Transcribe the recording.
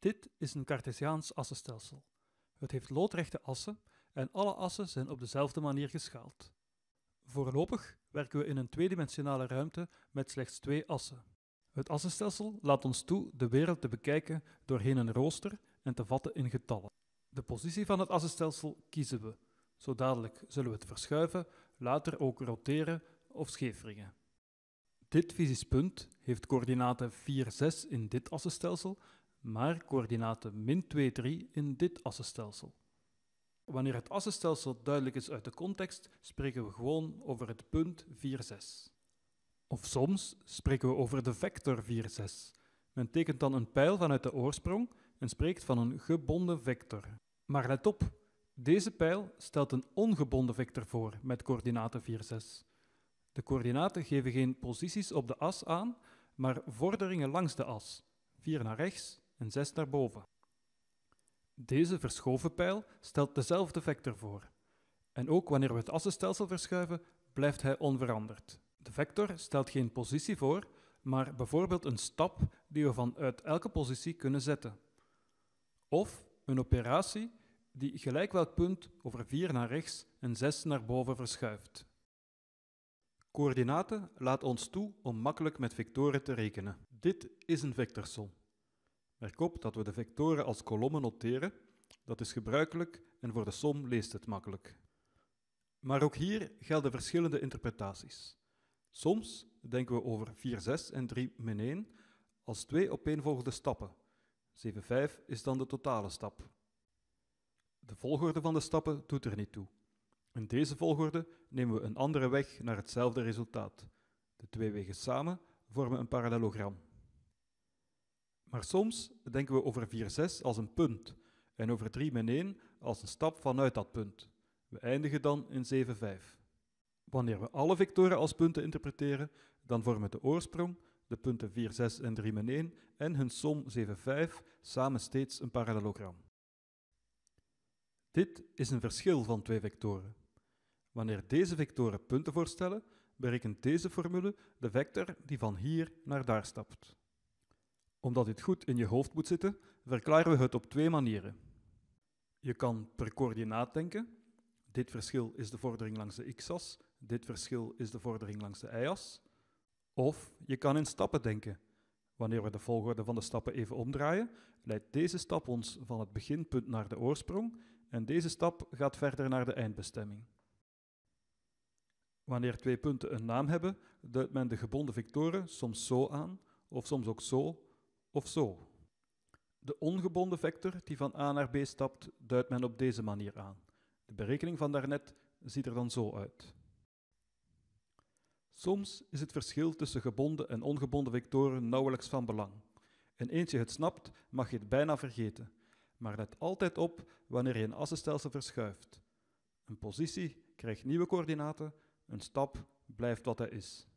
Dit is een Cartesiaans assenstelsel. Het heeft loodrechte assen en alle assen zijn op dezelfde manier geschaald. Voorlopig werken we in een tweedimensionale ruimte met slechts twee assen. Het assenstelsel laat ons toe de wereld te bekijken doorheen een rooster en te vatten in getallen. De positie van het assenstelsel kiezen we. Zo dadelijk zullen we het verschuiven, later ook roteren of scheefringen. Dit fysisch punt heeft coördinaten 4, 6 in dit assenstelsel maar coördinaten min 2, 3 in dit assenstelsel. Wanneer het assenstelsel duidelijk is uit de context, spreken we gewoon over het punt 4, 6. Of soms spreken we over de vector 4, 6. Men tekent dan een pijl vanuit de oorsprong en spreekt van een gebonden vector. Maar let op, deze pijl stelt een ongebonden vector voor met coördinaten 4, 6. De coördinaten geven geen posities op de as aan, maar vorderingen langs de as. 4 naar rechts, en 6 naar boven. Deze verschoven pijl stelt dezelfde vector voor. En ook wanneer we het assenstelsel verschuiven, blijft hij onveranderd. De vector stelt geen positie voor, maar bijvoorbeeld een stap die we vanuit elke positie kunnen zetten. Of een operatie die gelijk welk punt over 4 naar rechts en 6 naar boven verschuift. Coördinaten laat ons toe om makkelijk met vectoren te rekenen. Dit is een vectorsom. Merk op dat we de vectoren als kolommen noteren. Dat is gebruikelijk en voor de som leest het makkelijk. Maar ook hier gelden verschillende interpretaties. Soms denken we over 4, 6 en 3 1 als twee opeenvolgende stappen. 7, 5 is dan de totale stap. De volgorde van de stappen doet er niet toe. In deze volgorde nemen we een andere weg naar hetzelfde resultaat. De twee wegen samen vormen een parallelogram. Maar soms denken we over 4-6 als een punt en over 3 1 als een stap vanuit dat punt. We eindigen dan in 7-5. Wanneer we alle vectoren als punten interpreteren, dan vormen de oorsprong, de punten 4, 6 en 3 1 en hun som 7, 5 samen steeds een parallelogram. Dit is een verschil van twee vectoren. Wanneer deze vectoren punten voorstellen, berekent deze formule de vector die van hier naar daar stapt omdat dit goed in je hoofd moet zitten, verklaren we het op twee manieren. Je kan per coördinaat denken. Dit verschil is de vordering langs de x-as, dit verschil is de vordering langs de y-as. Of je kan in stappen denken. Wanneer we de volgorde van de stappen even omdraaien, leidt deze stap ons van het beginpunt naar de oorsprong en deze stap gaat verder naar de eindbestemming. Wanneer twee punten een naam hebben, duidt men de gebonden vectoren soms zo aan, of soms ook zo, of zo. De ongebonden vector die van A naar B stapt, duidt men op deze manier aan. De berekening van daarnet ziet er dan zo uit. Soms is het verschil tussen gebonden en ongebonden vectoren nauwelijks van belang. En eens je het snapt, mag je het bijna vergeten. Maar let altijd op wanneer je een assenstelsel verschuift. Een positie krijgt nieuwe coördinaten, een stap blijft wat hij is.